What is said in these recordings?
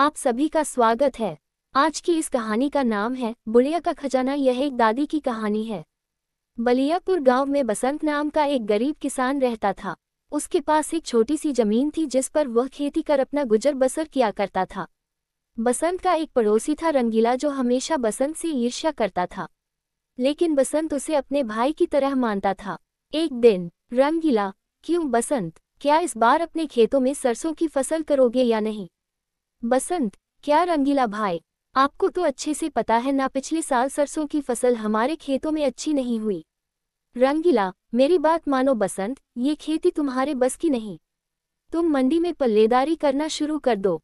आप सभी का स्वागत है आज की इस कहानी का नाम है बुढ़िया का खजाना यह एक दादी की कहानी है बलियापुर गांव में बसंत नाम का एक गरीब किसान रहता था उसके पास एक छोटी सी जमीन थी जिस पर वह खेती कर अपना गुजर बसर किया करता था बसंत का एक पड़ोसी था रंगीला जो हमेशा बसंत से ईर्ष्या करता था लेकिन बसंत उसे अपने भाई की तरह मानता था एक दिन रंगीला क्यों बसंत क्या इस बार अपने खेतों में सरसों की फसल करोगे या नहीं बसंत क्या रंगीला भाई आपको तो अच्छे से पता है ना पिछले साल सरसों की फसल हमारे खेतों में अच्छी नहीं हुई रंगीला मेरी बात मानो बसंत ये खेती तुम्हारे बस की नहीं तुम मंडी में पल्लेदारी करना शुरू कर दो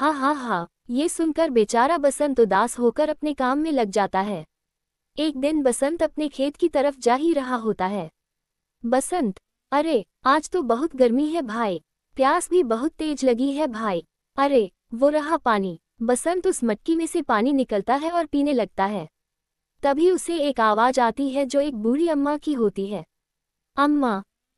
हाँ हाँ हाँ ये सुनकर बेचारा बसंत उदास होकर अपने काम में लग जाता है एक दिन बसंत अपने खेत की तरफ जा ही रहा होता है बसंत अरे आज तो बहुत गर्मी है भाई प्यास भी बहुत तेज लगी है भाई अरे वो रहा पानी बसंत उस मटकी में से पानी निकलता है और पीने लगता है तभी उसे एक आवाज आती है जो एक बूढ़ी अम्मा की होती है अम्मा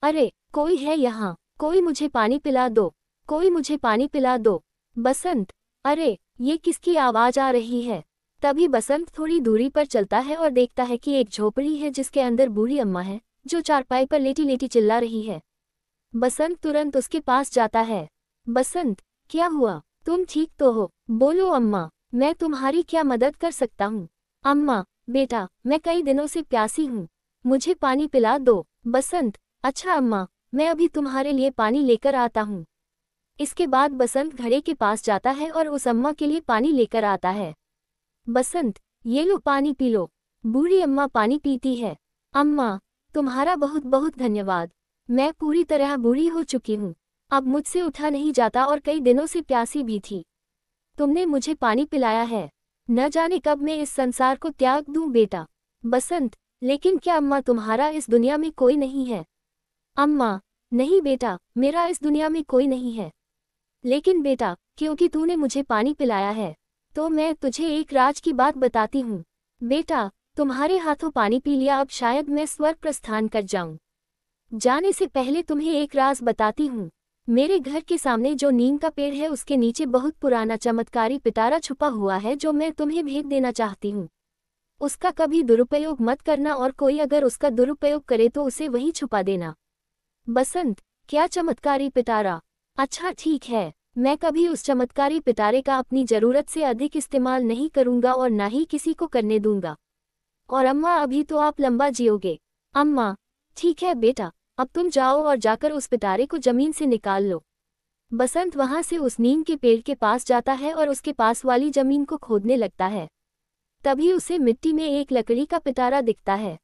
अरे कोई है यहाँ कोई मुझे पानी पिला दो कोई मुझे पानी पिला दो बसंत अरे ये किसकी आवाज आ रही है तभी बसंत थोड़ी दूरी पर चलता है और देखता है कि एक झोपड़ी है जिसके अंदर बूढ़ी अम्मा है जो चारपाई पर लेटी लेटी चिल्ला रही है बसंत तुरंत उसके पास जाता है बसंत क्या हुआ तुम ठीक तो हो बोलो अम्मा मैं तुम्हारी क्या मदद कर सकता हूँ अम्मा बेटा मैं कई दिनों से प्यासी हूँ मुझे पानी पिला दो बसंत अच्छा अम्मा मैं अभी तुम्हारे लिए पानी लेकर आता हूँ इसके बाद बसंत घड़े के पास जाता है और उस अम्मा के लिए पानी लेकर आता है बसंत ये लो पानी पी लो बूढ़ी अम्मा पानी पीती है अम्मा तुम्हारा बहुत बहुत धन्यवाद मैं पूरी तरह बूढ़ी हो चुकी हूँ अब मुझसे उठा नहीं जाता और कई दिनों से प्यासी भी थी तुमने मुझे पानी पिलाया है न जाने कब मैं इस संसार को त्याग दूं बेटा बसंत लेकिन क्या अम्मा तुम्हारा इस दुनिया में कोई नहीं है अम्मा नहीं बेटा मेरा इस दुनिया में कोई नहीं है लेकिन बेटा क्योंकि तूने मुझे पानी पिलाया है तो मैं तुझे एक राज की बात बताती हूँ बेटा तुम्हारे हाथों पानी पी लिया अब शायद मैं स्वर्ग प्रस्थान कर जाऊं जाने से पहले तुम्हें एक राज बताती हूँ मेरे घर के सामने जो नीम का पेड़ है उसके नीचे बहुत पुराना चमत्कारी पितारा छुपा हुआ है जो मैं तुम्हें भेज देना चाहती हूँ उसका कभी दुरुपयोग मत करना और कोई अगर उसका दुरुपयोग करे तो उसे वहीं छुपा देना बसंत क्या चमत्कारी पितारा अच्छा ठीक है मैं कभी उस चमत्कारी पितारे का अपनी ज़रूरत से अधिक इस्तेमाल नहीं करूंगा और ना ही किसी को करने दूंगा और अम्मा अभी तो आप लंबा जियोगे अम्मा ठीक है बेटा अब तुम जाओ और जाकर उस पिटारे को जमीन से निकाल लो बसंत वहां से उस नीम के पेड़ के पास जाता है और उसके पास वाली जमीन को खोदने लगता है तभी उसे मिट्टी में एक लकड़ी का पिटारा दिखता है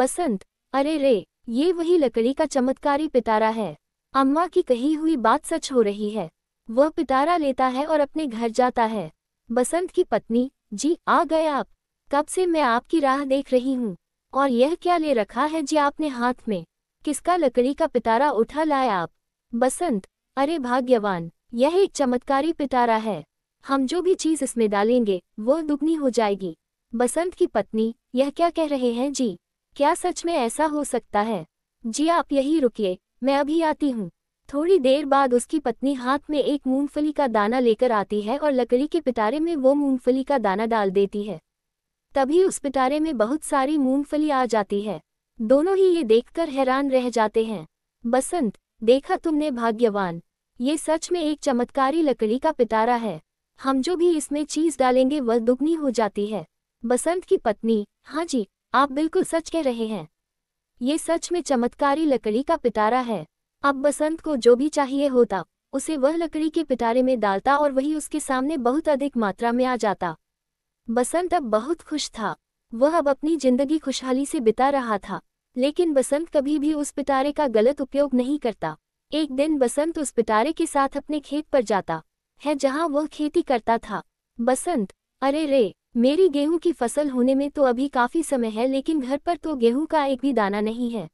बसंत अरे रे ये वही लकड़ी का चमत्कारी पिटारा है अम्मा की कही हुई बात सच हो रही है वह पिटारा लेता है और अपने घर जाता है बसंत की पत्नी जी आ गए आप कब से मैं आपकी राह देख रही हूँ और यह क्या ले रखा है जी आपने हाथ में किसका लकड़ी का पितारा उठा लाए आप बसंत अरे भाग्यवान यह एक चमत्कारी पितारा है हम जो भी चीज इसमें डालेंगे वो दुगनी हो जाएगी बसंत की पत्नी यह क्या कह रहे हैं जी क्या सच में ऐसा हो सकता है जी आप यही रुकिए मैं अभी आती हूँ थोड़ी देर बाद उसकी पत्नी हाथ में एक मूंगफली का दाना लेकर आती है और लकड़ी के पिटारे में वो मूंगफली का दाना डाल देती है तभी उस पिटारे में बहुत सारी मूंगफली आ जाती है दोनों ही ये देखकर हैरान रह जाते हैं बसंत देखा तुमने भाग्यवान ये सच में एक चमत्कारी लकड़ी का पितारा है हम जो भी इसमें चीज डालेंगे वह दुगनी हो जाती है बसंत की पत्नी हाँ जी आप बिल्कुल सच कह रहे हैं ये सच में चमत्कारी लकड़ी का पितारा है अब बसंत को जो भी चाहिए होता उसे वह लकड़ी के पिटारे में डालता और वही उसके सामने बहुत अधिक मात्रा में आ जाता बसंत अब बहुत खुश था वह अब अपनी जिंदगी खुशहाली से बिता रहा था लेकिन बसंत कभी भी उस पिटारे का गलत उपयोग नहीं करता एक दिन बसंत उस पिटारे के साथ अपने खेत पर जाता है जहां वह खेती करता था बसंत अरे रे मेरी गेहूं की फसल होने में तो अभी काफी समय है लेकिन घर पर तो गेहूं का एक भी दाना नहीं है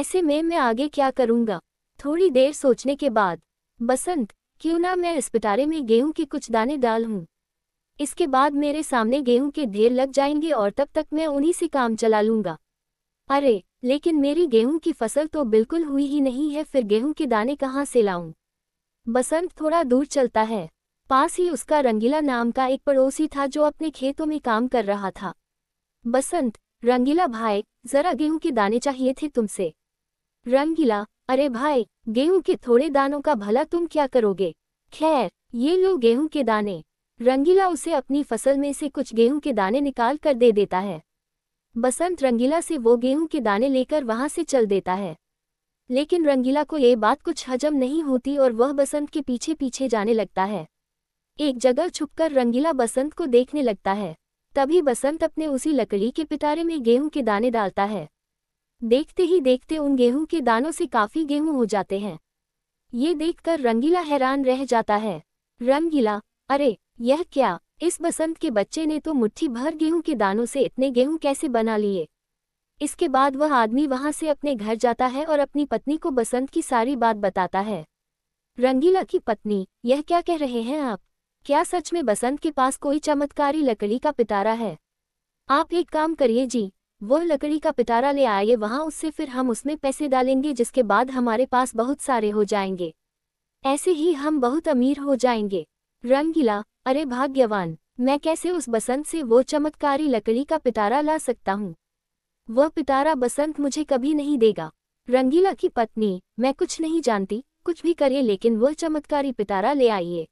ऐसे में मैं आगे क्या करूंगा थोड़ी देर सोचने के बाद बसंत क्यों ना मैं इस पिटारे में गेहूं के कुछ दाने डाल हूं इसके बाद मेरे सामने गेहूं के ढेर लग जाएंगे और तब तक मैं उन्हीं से काम चला लूंगा अरे लेकिन मेरी गेहूं की फसल तो बिल्कुल हुई ही नहीं है फिर गेहूं के दाने कहाँ से लाऊं बसंत थोड़ा दूर चलता है पास ही उसका रंगीला नाम का एक पड़ोसी था जो अपने खेतों में काम कर रहा था बसंत रंगीला भाई जरा गेहूं के दाने चाहिए थे तुमसे रंगीला अरे भाई गेहूं के थोड़े दानों का भला तुम क्या करोगे खैर ये लो गेहूं के दाने रंगीला उसे अपनी फसल में से कुछ गेहूं के दाने निकाल कर दे देता है बसंत रंगीला से वो गेहूं के दाने लेकर वहां से चल देता है लेकिन रंगीला को ये बात कुछ हजम नहीं होती और वह बसंत के पीछे पीछे जाने लगता है एक जगह छुपकर रंगीला बसंत को देखने लगता है तभी बसंत अपने उसी लकड़ी के पितारे में गेहूं के दाने डालता है देखते ही देखते उन गेहूं के दानों से काफ़ी गेहूं हो जाते हैं ये देखकर रंगीला हैरान रह जाता है रंगीला अरे यह क्या इस बसंत के बच्चे ने तो मुट्ठी भर गेहूं के दानों से इतने गेहूं कैसे बना लिए इसके बाद वह आदमी वहां से अपने घर जाता है और अपनी पत्नी को बसंत की सारी बात बताता है रंगीला की पत्नी यह क्या कह रहे हैं आप क्या सच में बसंत के पास कोई चमत्कारी लकड़ी का पितारा है आप एक काम करिए जी वह लकड़ी का पितारा ले आइए वहां उससे फिर हम उसमें पैसे डालेंगे जिसके बाद हमारे पास बहुत सारे हो जाएंगे ऐसे ही हम बहुत अमीर हो जाएंगे रंगीला अरे भाग्यवान मैं कैसे उस बसंत से वो चमत्कारी लकड़ी का पितारा ला सकता हूँ वह पितारा बसंत मुझे कभी नहीं देगा रंगीला की पत्नी मैं कुछ नहीं जानती कुछ भी करिए लेकिन वह चमत्कारी पितारा ले आइए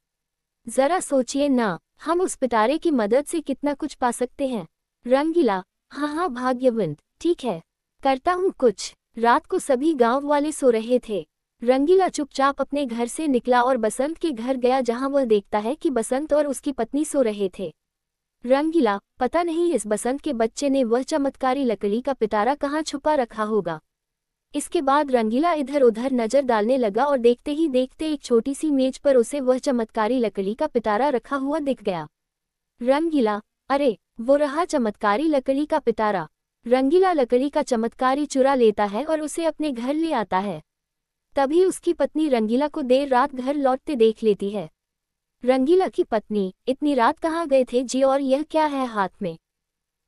जरा सोचिए ना हम उस पितारे की मदद से कितना कुछ पा सकते हैं रंगीला हाँ हाँ भाग्यवंत ठीक है करता हूँ कुछ रात को सभी गांव वाले सो रहे थे रंगीला चुपचाप अपने घर से निकला और बसंत के घर गया जहां वह देखता है कि बसंत और उसकी पत्नी सो रहे थे रंगीला पता नहीं इस बसंत के बच्चे ने वह चमत्कारी लकड़ी का पिटारा कहाँ छुपा रखा होगा इसके बाद रंगीला इधर उधर नजर डालने लगा और देखते ही देखते एक छोटी सी मेज पर उसे वह चमत्कारी लकड़ी का पिटारा रखा हुआ दिख गया रंगीला अरे वो रहा चमत्कारी लकड़ी का पिटारा रंगीला लकड़ी का चमत्कारी चुरा लेता है और उसे अपने घर ले आता है तभी उसकी पत्नी रंगीला को देर रात घर लौटते देख लेती है रंगीला की पत्नी इतनी रात कहाँ गए थे जी और यह क्या है हाथ में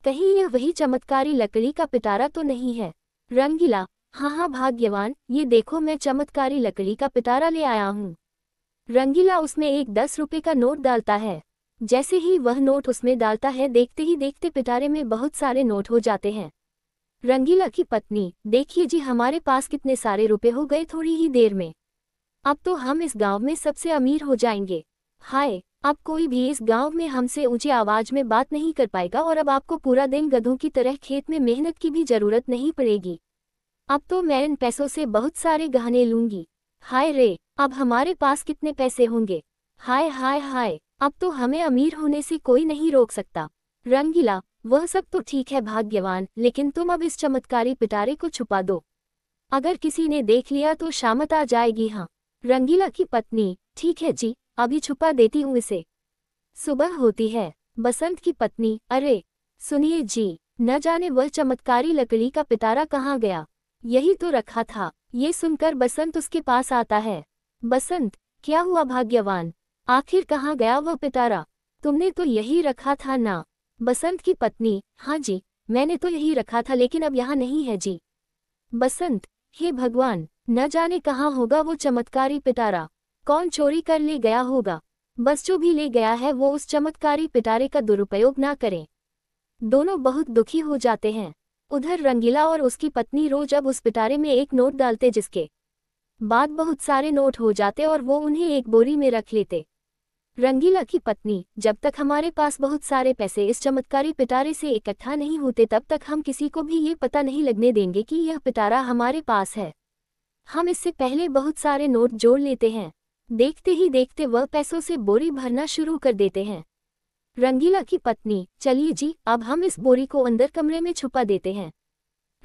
कहीं यह वही चमत्कारी लकड़ी का पिटारा तो नहीं है रंगीला हाँ हाँ भाग्यवान ये देखो मैं चमत्कारी लकड़ी का पिटारा ले आया हूँ रंगीला उसमें एक दस रुपये का नोट डालता है जैसे ही वह नोट उसमें डालता है देखते ही देखते पिटारे में बहुत सारे नोट हो जाते हैं रंगीला की पत्नी देखिए जी हमारे पास कितने सारे रुपए हो गए थोड़ी ही देर में अब तो हम इस गांव में सबसे अमीर हो जाएंगे हाय अब कोई भी इस गांव में हमसे ऊंची आवाज में बात नहीं कर पाएगा और अब आपको पूरा दिन गधों की तरह खेत में मेहनत की भी जरूरत नहीं पड़ेगी अब तो मैं इन पैसों से बहुत सारे गहने लूंगी हाय रे अब हमारे पास कितने पैसे होंगे हाय हाय हाय अब तो हमें अमीर होने से कोई नहीं रोक सकता रंगीला वह सब तो ठीक है भाग्यवान लेकिन तुम अब इस चमत्कारी पिटारे को छुपा दो अगर किसी ने देख लिया तो शामत आ जाएगी हाँ रंगीला की पत्नी ठीक है जी अभी छुपा देती हूँ इसे सुबह होती है बसंत की पत्नी अरे सुनिए जी न जाने वह चमत्कारी लकड़ी का पितारा कहाँ गया यही तो रखा था ये सुनकर बसंत उसके पास आता है बसंत क्या हुआ भाग्यवान आखिर कहाँ गया वह पितारा तुमने तो यही रखा था ना बसंत की पत्नी हाँ जी मैंने तो यही रखा था लेकिन अब यहाँ नहीं है जी बसंत हे भगवान न जाने कहाँ होगा वो चमत्कारी पिटारा कौन चोरी कर ले गया होगा बस जो भी ले गया है वो उस चमत्कारी पिटारे का दुरुपयोग ना करें दोनों बहुत दुखी हो जाते हैं उधर रंगीला और उसकी पत्नी रोज अब उस पिटारे में एक नोट डालते जिसके बाद बहुत सारे नोट हो जाते और वो उन्हें एक बोरी में रख लेते रंगीला की पत्नी जब तक हमारे पास बहुत सारे पैसे इस चमत्कारी पिटारे से इकट्ठा नहीं होते तब तक हम किसी को भी ये पता नहीं लगने देंगे कि यह पिटारा हमारे पास है हम इससे पहले बहुत सारे नोट जोड़ लेते हैं देखते ही देखते वह पैसों से बोरी भरना शुरू कर देते हैं रंगीला की पत्नी चलिए जी अब हम इस बोरी को अंदर कमरे में छुपा देते हैं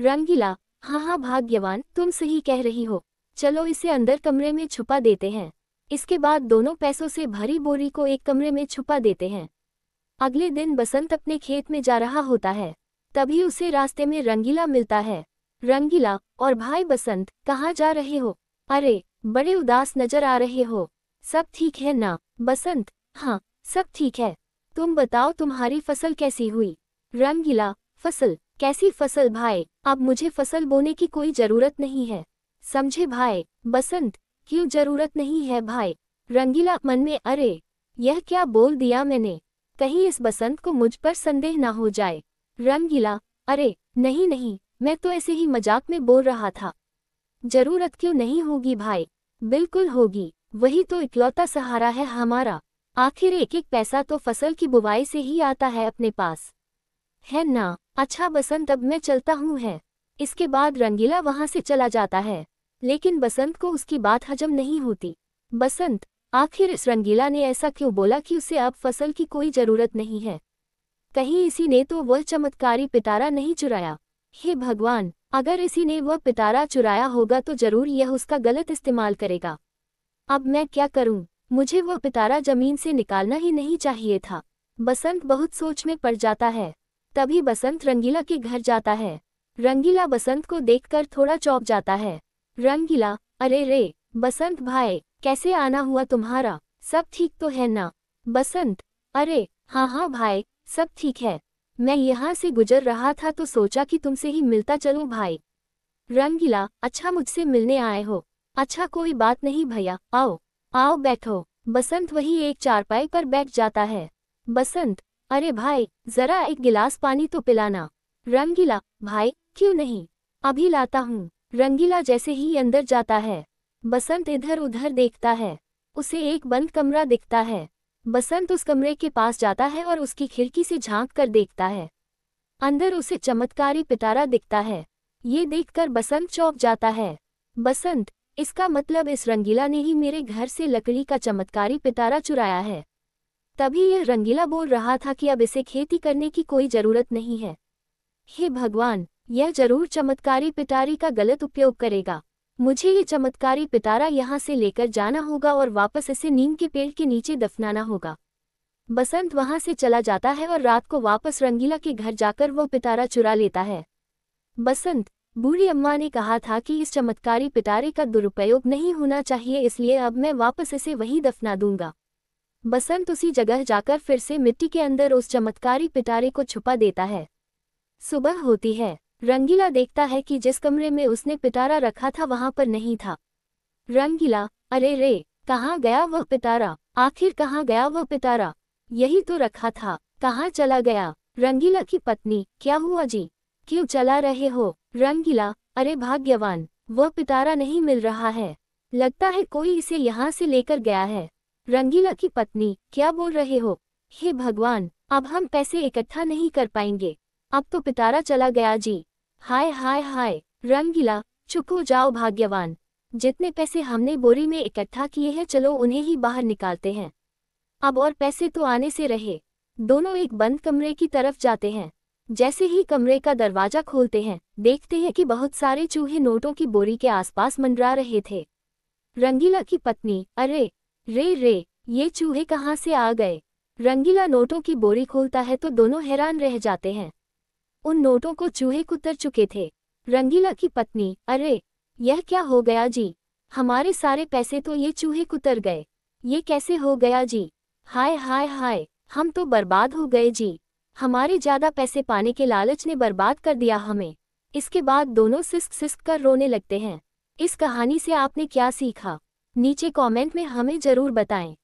रंगीला हाँ हाँ भाग्यवान तुम सही कह रही हो चलो इसे अंदर कमरे में छुपा देते हैं इसके बाद दोनों पैसों से भरी बोरी को एक कमरे में छुपा देते हैं अगले दिन बसंत अपने खेत में जा रहा होता है तभी उसे रास्ते में रंगीला मिलता है रंगीला और भाई बसंत कहाँ जा रहे हो अरे बड़े उदास नजर आ रहे हो सब ठीक है ना बसंत हाँ सब ठीक है तुम बताओ तुम्हारी फसल कैसी हुई रंगीला फसल कैसी फसल भाई अब मुझे फसल बोने की कोई जरूरत नहीं है समझे भाई बसंत क्यों जरूरत नहीं है भाई रंगीला मन में अरे यह क्या बोल दिया मैंने कहीं इस बसंत को मुझ पर संदेह ना हो जाए रंगीला अरे नहीं नहीं मैं तो ऐसे ही मजाक में बोल रहा था जरूरत क्यों नहीं होगी भाई बिल्कुल होगी वही तो इकलौता सहारा है हमारा आखिर एक एक पैसा तो फसल की बुवाई से ही आता है अपने पास है ना अच्छा बसंत अब मैं चलता हूँ है इसके बाद रंगीला वहाँ से चला जाता है लेकिन बसंत को उसकी बात हजम नहीं होती बसंत आखिर इस रंगीला ने ऐसा क्यों बोला कि उसे अब फसल की कोई जरूरत नहीं है कहीं इसी ने तो वह चमत्कारी पितारा नहीं चुराया हे भगवान अगर इसी ने वह पितारा चुराया होगा तो जरूर यह उसका गलत इस्तेमाल करेगा अब मैं क्या करूं मुझे वह पितारा जमीन से निकालना ही नहीं चाहिए था बसंत बहुत सोच में पड़ जाता है तभी बसंत रंगीला के घर जाता है रंगीला बसंत को देखकर थोड़ा चौंक जाता है रंगीला अरे रे बसंत भाई कैसे आना हुआ तुम्हारा सब ठीक तो है ना बसंत अरे हाँ हाँ भाई सब ठीक है मैं यहाँ से गुजर रहा था तो सोचा कि तुमसे ही मिलता चलूँ भाई रंगीला अच्छा मुझसे मिलने आए हो अच्छा कोई बात नहीं भैया आओ आओ बैठो बसंत वही एक चारपाई पर बैठ जाता है बसंत अरे भाई जरा एक गिलास पानी तो पिलाना रंगीला भाई क्यों नहीं अभी लाता हूँ रंगीला जैसे ही अंदर जाता है बसंत इधर उधर देखता है उसे एक बंद कमरा दिखता है बसंत उस कमरे के पास जाता है और उसकी खिड़की से झांक कर देखता है अंदर उसे चमत्कारी पिटारा दिखता है ये देखकर बसंत चौंक जाता है बसंत इसका मतलब इस रंगीला ने ही मेरे घर से लकड़ी का चमत्कारी पिटारा चुराया है तभी यह रंगीला बोल रहा था कि अब इसे खेती करने की कोई जरूरत नहीं है हे भगवान यह जरूर चमत्कारी पिटारी का गलत उपयोग करेगा मुझे ये चमत्कारी पिटारा यहाँ से लेकर जाना होगा और वापस इसे नीम के पेड़ के नीचे दफनाना होगा बसंत वहां से चला जाता है और रात को वापस रंगीला के घर जाकर वो पिटारा चुरा लेता है बसंत बूढ़ी अम्मा ने कहा था कि इस चमत्कारी पिटारे का दुरुपयोग नहीं होना चाहिए इसलिए अब मैं वापस इसे वहीं दफना दूंगा बसंत उसी जगह जाकर फिर से मिट्टी के अंदर उस चमत्कारी पिटारे को छुपा देता है सुबह होती है रंगीला देखता है कि जिस कमरे में उसने पितारा रखा था वहां पर नहीं था रंगीला अरे रे कहाँ गया वह पितारा आखिर कहाँ गया वह पितारा यही तो रखा था कहाँ चला गया रंगीला की पत्नी क्या हुआ जी क्यों चला रहे हो रंगीला अरे भाग्यवान वह पितारा नहीं मिल रहा है लगता है कोई इसे यहाँ से लेकर गया है रंगीला की पत्नी क्या बोल रहे हो हे भगवान अब हम पैसे इकट्ठा नहीं कर पाएंगे अब तो पितारा चला गया जी हाय हाय हाय रंगीला चुको जाओ भाग्यवान जितने पैसे हमने बोरी में इकट्ठा किए हैं चलो उन्हें ही बाहर निकालते हैं अब और पैसे तो आने से रहे दोनों एक बंद कमरे की तरफ जाते हैं जैसे ही कमरे का दरवाजा खोलते हैं देखते हैं कि बहुत सारे चूहे नोटों की बोरी के आसपास मंडरा रहे थे रंगीला की पत्नी अरे रे रे ये चूहे कहाँ से आ गए रंगीला नोटों की बोरी खोलता है तो दोनों हैरान रह जाते हैं उन नोटों को चूहे कुतर चुके थे रंगीला की पत्नी अरे यह क्या हो गया जी हमारे सारे पैसे तो ये चूहे कुतर गए ये कैसे हो गया जी हाय हाय हाय हम तो बर्बाद हो गए जी हमारे ज़्यादा पैसे पाने के लालच ने बर्बाद कर दिया हमें इसके बाद दोनों सिस्क सिस्क कर रोने लगते हैं इस कहानी से आपने क्या सीखा नीचे कमेंट में हमें ज़रूर बताएं